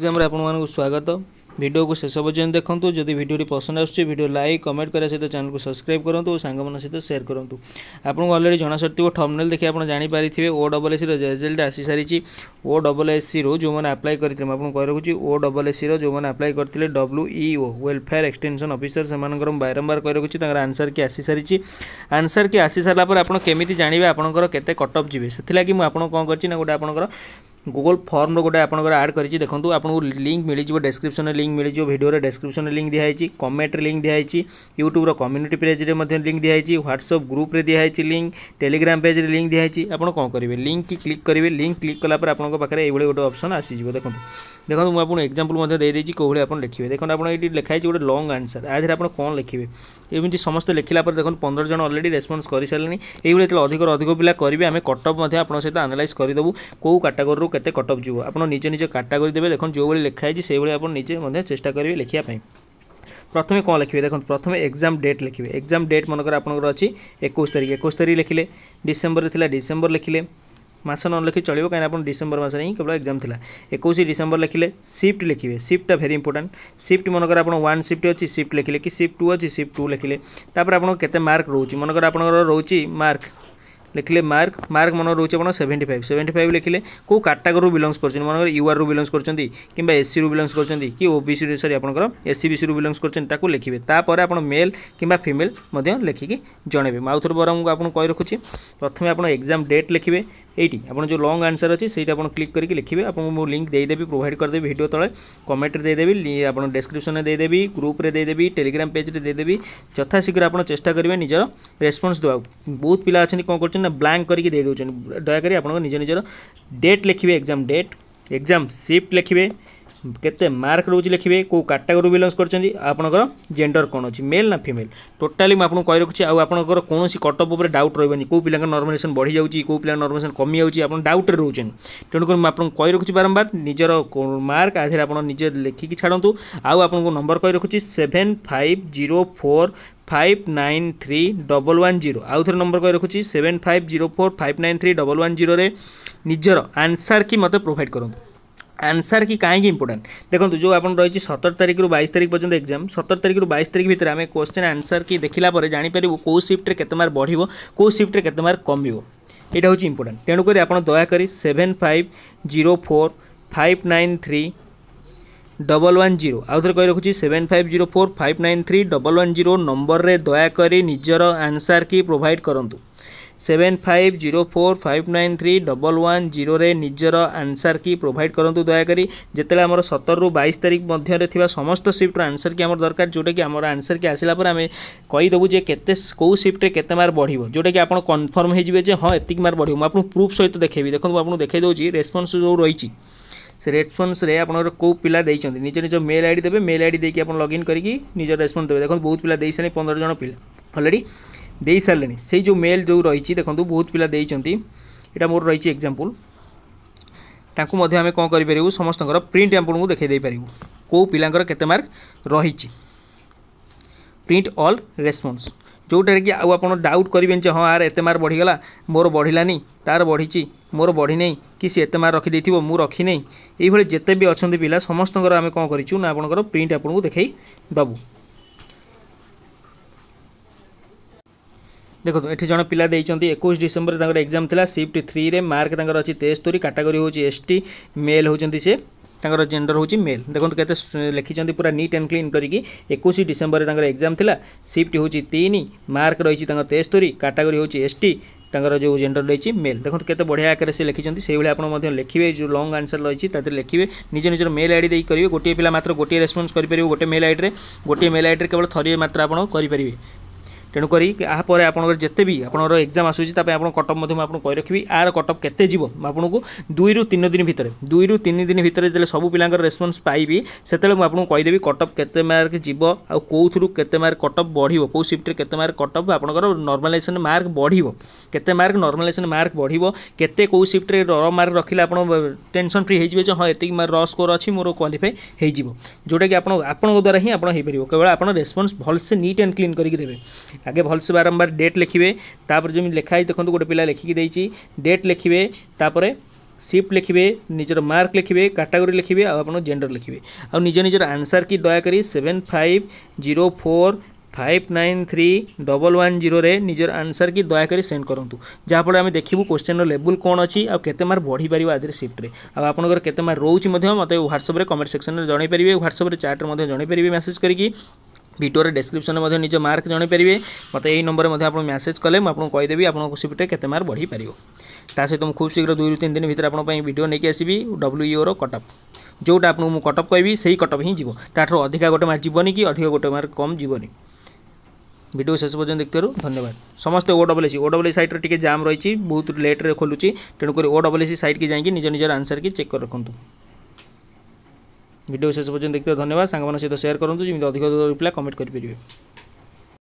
एग्जामରେ ଆପଣମାନଙ୍କୁ ସ୍ୱାଗତ ଭିଡ଼ିଓକୁ ଶେଷ ପର୍ଯ୍ୟନ୍ତ ଦେଖନ୍ତୁ ଯଦି ଭିଡ଼ିଓଟି ପସନ୍ଦ ଆସୁଛି ଭିଡ଼ିଓ ଲାଇକ୍ କମେଣ୍ଟ କରିବା ସହିତ ଚ୍ୟାନେଲକୁ ସବସ୍କ୍ରାଇବ୍ କରନ୍ତୁ ଓ ସାଙ୍ଗମାନଙ୍କ ସହିତ ସେୟାର କରନ୍ତୁ ଆପଣଙ୍କୁ ଅଲରେଡ଼ି ଜଣାସରିଥିବ ଥମ୍ନେଲ୍ ଦେଖି ଆପଣ ଜାଣିପାରିଥିବେ ଓ ଡବଲ୍ ଏସ୍ସିର ରେଜଲ୍ଟ ଆସିସାରିଛି ଓ ଡବଲ୍ ଏସ୍ସିରୁ ଯେଉଁମାନେ ଆପ୍ଲାଏ କରିଥିଲେ ମୁଁ ଆପଣଙ୍କୁ କହି ରଖୁଛି ଓ ଡବଲ୍ ଏସ୍ସିର ଯେଉଁମାନେ ଆପ୍ଲାଏ କରିଥିଲେ W E O welfare extension officer ସେମାନଙ୍କର ମୁଁ ବାରମ୍ବାର କହି ରଖୁଛି ତାଙ୍କର ଆନ୍ସର୍ କି ଆସିସାରିଛି ଆନ୍ସର୍ କି ଆସିସାରିଲା ପରେ ଆପଣ କେମିତି ଜାଣିବେ ଆପଣଙ୍କର କେତେ କଟଅଫ୍ ଯିବେ ସେଥିଲାଗି ମୁଁ ଆପଣଙ୍କୁ କ'ଣ କରିଛି ନା ଗୋଟେ ଆପଣଙ୍କର गुगल फर्म्र गोटे आपंकर आड कर देखो आपको लिंक मिल जाव डेस्क्रिप्सन लिंक मिल जाव भिडियो डेस्क्रिप्सन लिंक दिखाई कमेंट्रे लिंक दिखाई यूट्यूब्र कम्युनिटी पेज्रे लिंक दिखाई ह्वाट्सअप ग्रुप्रे दिखाई लिंक टेलीग्राम पेज्रे लिंक दिखाई आप कौन करेंगे लिंक की क्लिक करेंगे लिंक क्लिक कलापर आपंक पाखे ये गोटे अप्सन आसीज देखो देखो मुझे एक्जामपल देदेगी कौली आप लिखे देखो आप लिखाई गोटे लंग आनसर आ आप कौन लिखे एमती समस्त लिखला देखो पंद्रह जन अलरेडी रेस्पन्स कर सारे ये अधिक अधिक पिला करेंगे आम कटअप आप सहित आनालाइज करदेबू कौ काटागोरी কেতে কটঅফ যাব আপনার নিজ নিজ ক্যাটাগোরি দেবে দেখুন যেভাবে লেখা হয়েছে সেইভাবে আপনার নিজে মধ্যে চেষ্টা করবে লেখা প্রথমে কম লিখবে দেখুন প্রথমে এক্সাম ডেট লিখবে এক্সাম ডেট মনকর আপনার অছি একুশ তারিখ একুশ তারিখ লিখলে ডিসেম্বরে লা ডিসেম্বর লিখলে মাস ন লিখি চলবে কিনা আপনার ডিসেম্বর মাসে হি কেবল এক্সাম লা একুশ ডিসেম্বর লিখলে সিফ্ট লিখবে সিফ্টটা ভেরি ইম্পর্টাট সিফ্ট মনকর আপনার ওয়ান সিফ্ট অছি সিফ্ট লিখলে কি সিফ্ট টু অছি সিফ্ট টু লিখলে তারপরে আপনার কেতে মার্ক রয়েছে মনকর আপনার রয়েছে মার্ক লিখলে মার্ক মার্ক মনে রয়েছে আপনার সেভেন্টি ফাইভ সেভেন্টি ফাইভ লিখলে কেউ ক্যাটাগোরি বিলংস করছেন মনে ইউআর রু বিলংস করছেন কিংবা এসসি রু বিলংস করছেন কি ওবিসি সরি আপনার এসসি বিসি রু বিলংস করছেন তাকে লিখবে তাপরে আপনার মেল কিংবা ফিমেল লিখিকি জনাইবে আউথর বরং আপনার কই রাখুছি প্রথমে আপনার এক্সাম ডেট লিখবে এইটি আপনার যে লং আনসার অছি সেইটা আপনার ক্লিক করি লিখবে আপনার মু লিঙ্ক দিয়েদেবি প্রোভাইড করেদেবি ভিডিও তলে কমেন্টরে দিয়েদেবি আপনার ডেসক্রিপশনে দিয়েদেবি গ্রুপরে দিয়েদেবি টেলিগ্রাম পেজরে দিয়েদেবি যথাশীঘ্র আপনার চেষ্টা করবে নিজের রেসপন্স দেওয়া বহুত পিলা অনেক কম করছেন ନା ବ୍ଲାଙ୍କ କରିକି ଦେଇଦେଉଛନ୍ତି ଦୟାକରି ଆପଣଙ୍କ ନିଜ ନିଜର ଡେଟ୍ ଲେଖିବେ ଏକ୍ଜାମ୍ ଡେଟ୍ ଏକ୍ଜାମ୍ ସିଫ୍ଟ ଲେଖିବେ କେତେ ମାର୍କ ରହୁଛି ଲେଖିବେ କେଉଁ କାଟାଗୋରୀ ବିଲଙ୍ଗସ୍ କରିଛନ୍ତି ଆପଣଙ୍କର ଜେଣ୍ଡର କ'ଣ ଅଛି ମେଲ୍ ନା ଫିମେଲ୍ ଟୋଟାଲି ମୁଁ ଆପଣଙ୍କୁ କହି ରଖୁଛି ଆଉ ଆପଣଙ୍କର କୌଣସି କଟଅପ୍ ଉପରେ ଡାଉଟ୍ ରହିବନି କେଉଁ ପିଲାଙ୍କ ନର୍ମାଲାଇଜେସନ୍ ବଢ଼ିଯାଉଛି କେଉଁ ପିଲାଙ୍କ ନର୍ମାଲାଇଜେସନ୍ କମିଯାଉଛି ଆପଣ ଡାଉଟ୍ରେ ରହୁଛନ୍ତି ତେଣୁକରି ମୁଁ ଆପଣଙ୍କୁ କହି ରଖୁଛି ବାରମ୍ବାର ନିଜର ମାର୍କ ଆଧାରେ ଆପଣ ନିଜେ ଲେଖିକି ଛାଡ଼ନ୍ତୁ ଆଉ ଆପଣଙ୍କୁ ନମ୍ବର କହି ରଖୁଛି seven five zero four five nine three double one zero আউথরে নম্বর কই রাখুছি seven five zero four five nine three double one জিরোরে নিজের আনসার কি মতো প্রোভাইড করতু আনসার কি কাহিঁকি ইম্পর্টাট দেখুন যে আপনার রয়েছে সতের তারিখ রু বাইশ তারিখ পর্যন্ত এক্সাম সতের তারিখ রু বাইশ তারিখ ভিতরে আমি কোশ্চেন আনসার কি দেখিলা পরে জাঁপারু কেউ সিফ্টরে কত মার্ক বড় কেউ সিফ্টরে কত মার্ক কমিব এটা হচ্ছে ইম্পর্টাট তেণুকরি আপনার দয়াকরি seven five zero four five nine three double one zero আউথরে কই রাখুছি seven five zero four five nine three double one zero নম্বরের দয়াকরি নিজের আনসার কি প্রোভাইড করতু seven five zero four five nine three double one জিরোরে নিজের answer key provide করতু দয়াকরি যেতবে আমার সতরু বাইশ তারিখ মধ্যে থাকা সমস্ত সিফ্টর আনসার কি আমার দরকার যেটা কি আমার আনসার কি আসলা পরে আমি কইদেবু যে কেতে কেউ সিফ্টরে কেতে মার্ক বড় যেটা কি আপনার কনফর্ম হয়ে যাবে যে হ্যাঁ এত মার্ক বড় আপনার প্রুফ সহ দেখেবি দেখুন আপনার দেখাই দেছি রেসপন্স যে রয়েছে ସେ ରେସ୍ପନ୍ସରେ ଆପଣଙ୍କର କେଉଁ ପିଲା ଦେଇଛନ୍ତି ନିଜ ନିଜ ମେଲ୍ ଆଇ ଡ଼ି ଦେବେ ମେଲ୍ ଆଇ ଡ଼ି ଦେଇକି ଆପଣ ଲଗ୍ଇନ୍ କରିକି ନିଜ ରେସ୍ପନ୍ସ ଦେବେ ଦେଖନ୍ତୁ ବହୁତ ପିଲା ଦେଇସାରିଲେ ପନ୍ଦର ଜଣ ପିଲା ଅଲରେଡ଼ି ଦେଇସାରିଲେଣି ସେଇ ଯେଉଁ ମେଲ୍ ଯେଉଁ ରହିଛି ଦେଖନ୍ତୁ ବହୁତ ପିଲା ଦେଇଛନ୍ତି ଏଇଟା ମୋର ରହିଛି ଏକ୍ଜାମ୍ପଲ୍ ତାଙ୍କୁ ମଧ୍ୟ ଆମେ କ'ଣ କରିପାରିବୁ ସମସ୍ତଙ୍କର ପ୍ରିଣ୍ଟ ଆପଣଙ୍କୁ ଦେଖାଇ ଦେଇପାରିବୁ କେଉଁ ପିଲାଙ୍କର କେତେ ମାର୍କ ରହିଛି ପ୍ରିଣ୍ଟ ଅଲ୍ ରେସ୍ପନ୍ସ ଯେଉଁଟାରେ କି ଆଉ ଆପଣ ଡାଉଟ୍ କରିବେନି ଯେ ହଁ ଆର ଏତେ ମାର୍କ ବଢ଼ିଗଲା ମୋର ବଢ଼ିଲାନି ତାର ବଢ଼ିଛି ମୋର ବଢ଼ିନାହିଁ କି ସେ ଏତେ ମାର୍କ ରଖିଦେଇଥିବ ମୁଁ ରଖିନାହିଁ ଏଇଭଳି ଯେତେ ବି ଅଛନ୍ତି ପିଲା ସମସ୍ତଙ୍କର ଆମେ କ'ଣ କରିଛୁ ନା ଆପଣଙ୍କର ପ୍ରିଣ୍ଟ ଆପଣଙ୍କୁ ଦେଖାଇ ଦେବୁ ଦେଖନ୍ତୁ ଏଠି ଜଣେ ପିଲା ଦେଇଛନ୍ତି ଏକୋଇଶ ଡିସେମ୍ବରରେ ତାଙ୍କର ଏକ୍ଜାମ୍ ଥିଲା ସିଫ୍ଟ ଥ୍ରୀରେ ମାର୍କ ତାଙ୍କର ଅଛି ତେସ୍ତୋରି କାଟାଗୋରୀ ହେଉଛି ଏସ୍ ଟି ମେଲ୍ ହେଉଛନ୍ତି ସେ ତାଙ୍କର ଜେଣ୍ଡର ହେଉଛି ମେଲ୍ ଦେଖନ୍ତୁ କେତେ ଲେଖିଛନ୍ତି ପୁରା ନିଟ୍ ଆଣ୍ଡ କ୍ଲିନ୍ କରିକି ଏକୋଇଶ ଡିସେମ୍ବରରେ ତାଙ୍କର ଏକ୍ଜାମ୍ ଥିଲା ସିଫ୍ଟ ହେଉଛି ତିନି ମାର୍କ ରହିଛି ତାଙ୍କର ତେସ୍ତରୀ କାଟାଗୋରୀ ହେଉଛି ଏସ୍ ଟି ତାଙ୍କର ଯେଉଁ ଜେଣ୍ଡର ରହିଛି ମେଲ୍ ଦେଖନ୍ତୁ କେତେ ବଢ଼ିଆ ଆକାରରେ ସେ ଲେଖିଛନ୍ତି ସେଇଭଳି ଆପଣ ମଧ୍ୟ ଲେଖିବେ ଯେଉଁ ଲଙ୍ଗ ଆନ୍ସର ରହିଛି ତା ଦେହରେ ଲେଖିବେ ନିଜ ନିଜର ମେଲ୍ ଆଇଡ଼ି ଦେଇ କରିବେ ଗୋଟିଏ ପିଲା ମାତ୍ର ଗୋଟିଏ ରେସ୍ପନ୍ସ କରିପାରିବେ ଗୋଟେ ମେଲ୍ ଆଇଡ଼ିରେ ଗୋଟିଏ ମେଲ୍ ଆଇଡ଼ିରେ କେବଳ ଥରିଏ ମାତ୍ର ଆପଣ କରିପାରିବେ তেণু করি ଏହାପରେ ଆପଣଙ୍କର ଯେତେ ବି ଆପଣଙ୍କର ଏକ୍ଜାମ୍ ଆସୁଛି ତା ପାଇଁ ଆପଣ କଟଅଫ୍ ମଧ୍ୟ ମୁଁ ଆପଣଙ୍କୁ କହି ରଖିବି ଏହାର କଟଅଫ୍ କେତେ ଯିବ ମୁଁ ଆପଣଙ୍କୁ ଦୁଇରୁ ତିନି ଦିନ ଭିତରେ ଦୁଇରୁ ତିନି ଦିନ ଭିତରେ ଯେତେବେଳେ ସବୁ ପିଲାଙ୍କର ରେସ୍ପନ୍ସ ପାଇବି ସେତେବେଳେ ମୁଁ ଆପଣଙ୍କୁ କହିଦେବି କଟଅଫ୍ କେତେ ମାର୍କ ଯିବ ଆଉ କେଉଁଥିରୁ କେତେ ମାର୍କ କଟଅଫ୍ ବଢ଼ିବ କେଉଁ ସିଫ୍ଟରେ କେତେ ମାର୍କ କଟଅଫ୍ ଆପଣଙ୍କର ନର୍ମାଲାଇଜେସନ୍ ମାର୍କ ବଢ଼ିବ କେତେ ମାର୍କ ନର୍ମାଲାଇଜେସନ୍ ମାର୍କ ବଢ଼ିବ କେତେ କେଉଁ ସିଫ୍ଟରେ ର ମାର୍କ ରଖିଲେ ଆପଣ ଟେନସନ୍ ଫ୍ରି ହେଇଯିବେ ଯେ ହଁ ଏତିକି ର ସ୍କୋର ଅଛି ମୋର କ୍ୱାଲିଫାଏ ହେଇଯିବ ଯେଉଁଟାକି ଆପଣ ଆପଣଙ୍କ ଦ୍ୱାରା ହିଁ ଆପଣ ହେଇପାରିବ କେବଳ ଆପଣ ରେସ୍ପନ୍ସ ଭଲସେ ନିଟ୍ ଆଣ୍ଡ କ୍ଲିନ୍ କରିକି ଦେବେ আগে ভালসে বারম্বার ডেট লিখবে তাপরে যেমি লেখা হয়ে দেখুন গোটে পিলা লেখিকি দিয়েছি ডেট লিখবে তাপরে ସିଫ୍ଟ ଲେଖିବେ ନିଜର ମାର୍କ ଲେଖିବେ କାଟାଗୋରୀ ଲେଖିବେ ଆଉ ଆପଣ ଜେଣ୍ଡର ଲେଖିବେ ଆଉ ନିଜ ନିଜର ଆନ୍ସର୍ କି ଦୟାକରି seven five zero four five nine three double one ଜିରୋରେ ନିଜର ଆନ୍ସର୍ କି ଦୟାକରି ସେଣ୍ଡ କରନ୍ତୁ ଯାହାଫଳରେ ଆମେ ଦେଖିବୁ କୋଶ୍ଚିନ୍ର ଲେବୁଲ୍ କ'ଣ ଅଛି ଆଉ କେତେ ମାର୍କ ବଢ଼ିପାରିବ ଆଜିର ସିଫ୍ଟରେ ଆଉ ଆପଣଙ୍କର କେତେ ମାର୍କ ରହୁଛି ମଧ୍ୟ ମୋତେ ହ୍ୱାଟ୍ସଆପ୍ରେ କମେଣ୍ଟ ସେକ୍ସନ୍ରେ ଜଣାଇପାରିବେ ହ୍ୱାଟ୍ସଆପ୍ରେ ଚାଟ୍ରେ ମଧ୍ୟ ଜଣାଇପାରିବେ ମେସେଜ୍ କରିକି ভিডিওর ডেসক্রিপশনে মধ্যে নিজ মার্ক জনাইপারে মতো এই নম্বরে মধ্যে আপনার ম্যাসেজ কলে মু আপনার কইদেবি আপনার সেপটে কেতে মার্ক বড়াই পার তা সহ মু খুব শীঘ্র দুই রু তিন দিন ভিতরে আপনার ভিডিও নিয়ে আসবি ডব্লুইওর কটঅপ যেটা আপনার মু কটঅপ কবি সেই কটঅপ হি যাব তাঠার অধিকা গোটে মার্ক যাবনি কি অধিক গোটে মার্ক কম যাবনি ভিডিও শেষ পর্যন্ত দেখার ধন্যবাদ সমস্ত O double S C O double S C সাইট্রে টিকি জাম রয়েছে বহুত লেট্রে খোলুছি তেণুকরি ও ডবল এসি সাইট কি যাই নিজ নিজের আনসর কি চেক করে রাখুন ভিডিও শেষ পর্যন্ত দেখতে ধন্যবাদ সাংমান সহ সেয়ার করতু যেমি অধিক রিপ্লাই কমেন্ট করে